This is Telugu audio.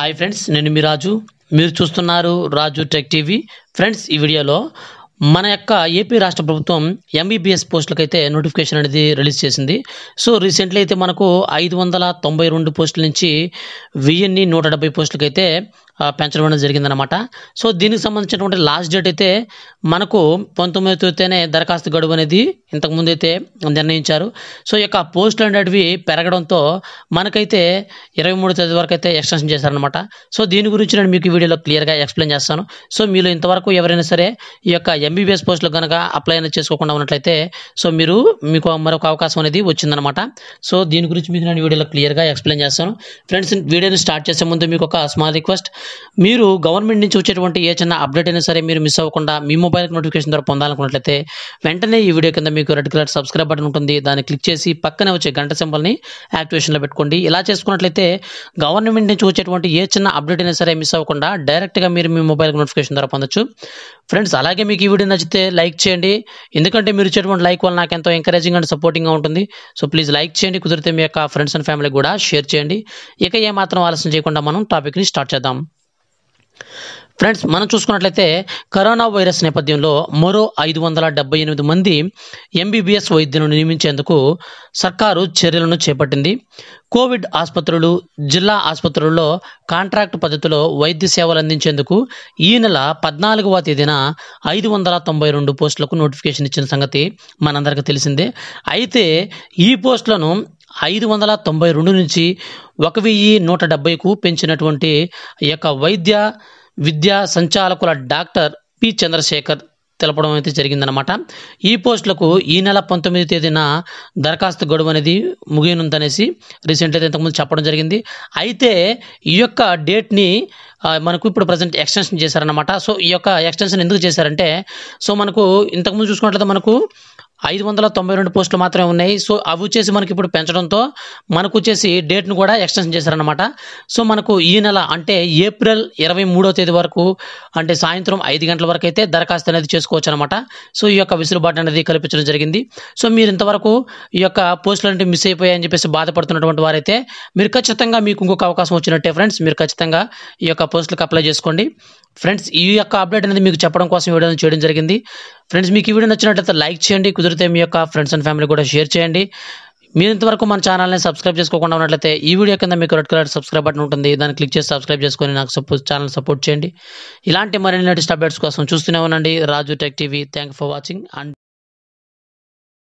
హాయ్ ఫ్రెండ్స్ నేను మీ రాజు మీరు చూస్తున్నారు రాజు టెక్ టీవీ ఫ్రెండ్స్ ఈ వీడియోలో మన యొక్క ఏపీ రాష్ట్ర ప్రభుత్వం ఎంబీబీఎస్ పోస్టులకైతే నోటిఫికేషన్ అనేది రిలీజ్ చేసింది సో రీసెంట్లీ అయితే మనకు ఐదు వందల తొంభై రెండు పోస్టుల నుంచి వెయ్యిన్ని నూట డెబ్బై పోస్టులకైతే పెంచడం జరిగిందనమాట సో దీనికి సంబంధించినటువంటి లాస్ట్ డేట్ అయితే మనకు పంతొమ్మిది తేదీనే దరఖాస్తు గడువు అనేది ఇంతకుముందు అయితే నిర్ణయించారు సో ఈ పోస్టులు అనేటివి పెరగడంతో మనకైతే ఇరవై మూడు తేదీ వరకు అయితే ఎక్స్టెన్షన్ చేశారనమాట సో దీని గురించి నేను మీకు వీడియోలో క్లియర్గా ఎక్స్ప్లెయిన్ చేస్తాను సో మీరు ఇంతవరకు ఎవరైనా సరే ఈ యొక్క ఎంబీబీఎస్ పోస్టులు కనుక అప్లై అనేది చేసుకోకుండా ఉన్నట్లయితే సో మీరు మీకు మరొక అవకాశం అనేది వచ్చిందనమాట సో దీని గురించి మీకు నేను వీడియోలో క్లియర్గా ఎక్స్ప్లెయిన్ చేస్తాను ఫ్రెండ్స్ వీడియోని స్టార్ట్ చేసే ముందు మీకు ఒక స్మాల్ రిక్వెస్ట్ మీరు గవర్నమెంట్ నుంచి వచ్చేటువంటి ఏ చిన్న అప్డేట్ అయినా సరే మీరు మిస్ అవ్వకుండా మీ మొబైల్కి నోటిఫికేషన్ ద్వారా పొందాలనుకున్నట్లయితే వెంటనే ఈ వీడియో కింద మీకు రెడ్ కలర్ సబ్స్క్రైబ్ బటన్ ఉంటుంది దాన్ని క్లిక్ చేసి పక్కనే వచ్చే గంట సింబల్ని యాక్టివేషన్లో పెట్టుకోండి ఇలా చేసుకున్నట్లయితే గవర్నమెంట్ నుంచి వచ్చేటువంటి ఏ చిన్న అప్డేట్ అయినా సరే మిస్ అవ్వకుండా డైరెక్ట్గా మీరు మీ మొబైల్కి నోటిఫికేషన్ ద్వారా పొందొచ్చు ఫ్రెండ్స్ అలాగే మీకు ఈ వీడియో నచ్చితే లైక్ చేయండి ఎందుకంటే మీరు ఇచ్చేటువంటి లైక్ వల్ల నాకు ఎంతో ఎంకరేజింగ్ అండ్ సపోర్టింగ్గా ఉంటుంది సో ప్లీజ్ లైక్ చేయండి కుదిరితే మీ యొక్క ఫ్రెండ్స్ అండ్ ఫ్యామిలీ కూడా షేర్ చేయండి ఇక ఏమాత్రం ఆలస్యం చేయకుండా మనం టాపిక్ని స్టార్ట్ చేద్దాం ఫ్రెండ్స్ మనం చూసుకున్నట్లయితే కరోనా వైరస్ నేపథ్యంలో మరో ఐదు వందల డెబ్బై ఎనిమిది మంది ఎంబీబీఎస్ వైద్యులను నియమించేందుకు సర్కారు చర్యలను చేపట్టింది కోవిడ్ ఆసుపత్రులు జిల్లా ఆసుపత్రుల్లో కాంట్రాక్ట్ పద్ధతిలో వైద్య సేవలు అందించేందుకు ఈ నెల పద్నాలుగవ తేదీన ఐదు వందల తొంభై రెండు పోస్టులకు నోటిఫికేషన్ ఇచ్చిన సంగతి మనందరికీ తెలిసిందే అయితే ఈ పోస్టులను ఐదు వందల తొంభై రెండు నుంచి ఒక వెయ్యి నూట డెబ్బైకు పెంచినటువంటి ఈ యొక్క వైద్య విద్యా సంచాలకుల డాక్టర్ పి చంద్రశేఖర్ తెలపడం అయితే జరిగిందనమాట ఈ పోస్టులకు ఈ నెల పంతొమ్మిది తేదీన దరఖాస్తు గడువు అనేది ముగియనుందనేసి రీసెంట్గా ఇంతకుముందు చెప్పడం జరిగింది అయితే ఈ యొక్క డేట్ని మనకు ఇప్పుడు ప్రజెంట్ ఎక్స్టెన్షన్ చేశారనమాట సో ఈ యొక్క ఎక్స్టెన్షన్ ఎందుకు చేశారంటే సో మనకు ఇంతకుముందు చూసుకున్నట్లయితే మనకు ఐదు వందల తొంభై రెండు పోస్టులు మాత్రమే ఉన్నాయి సో అవి వచ్చేసి మనకి ఇప్పుడు పెంచడంతో మనకు వచ్చేసి డేట్ను కూడా ఎక్స్టెన్షన్ చేశారనమాట సో మనకు ఈ నెల అంటే ఏప్రిల్ ఇరవై మూడో తేదీ వరకు అంటే సాయంత్రం ఐదు గంటల వరకు అయితే దరఖాస్తు అనేది చేసుకోవచ్చు అనమాట సో ఈ యొక్క విసులుబాటు అనేది కల్పించడం జరిగింది సో మీరు ఇంతవరకు ఈ యొక్క పోస్టులు అంటే మిస్ అయిపోయాయని చెప్పేసి బాధపడుతున్నటువంటి వారైతే మీరు ఖచ్చితంగా మీకు ఇంకొక అవకాశం వచ్చినట్టే ఫ్రెండ్స్ మీరు ఖచ్చితంగా ఈ యొక్క పోస్టులకు అప్లై చేసుకోండి ఫ్రెండ్స్ ఈ యొక్క అప్డేట్ అనేది మీకు చెప్పడం కోసం వీడియో చేయడం జరిగింది ఫ్రెండ్స్ మీకు ఈ వీడియో నచ్చినట్లయితే లైక్ చేయండి కుదిరితే మీ యొక్క ఫ్రెండ్స్ అండ్ ఫ్యామిలీ కూడా షేర్ చేయండి మీరు ఇంతవరకు మన ఛానల్ని సబ్స్క్రైబ్ చేసుకోకుండా ఉన్నట్లయితే ఈ వీడియో కింద మీకు రెడ్ కలర్ సబ్స్క్రైబ్ బటన్ ఉంటుంది దాన్ని క్లిక్ చేసి సబ్స్క్రైబ్ చేసుకొని నాకు సపోర్ట్ ఛానల్ సపోర్ట్ చేయండి ఇలాంటి మరిన్ని లేటెస్ట్ అప్డేట్స్ కోసం చూస్తూనే ఉండండి Raju tech TV thank for watching and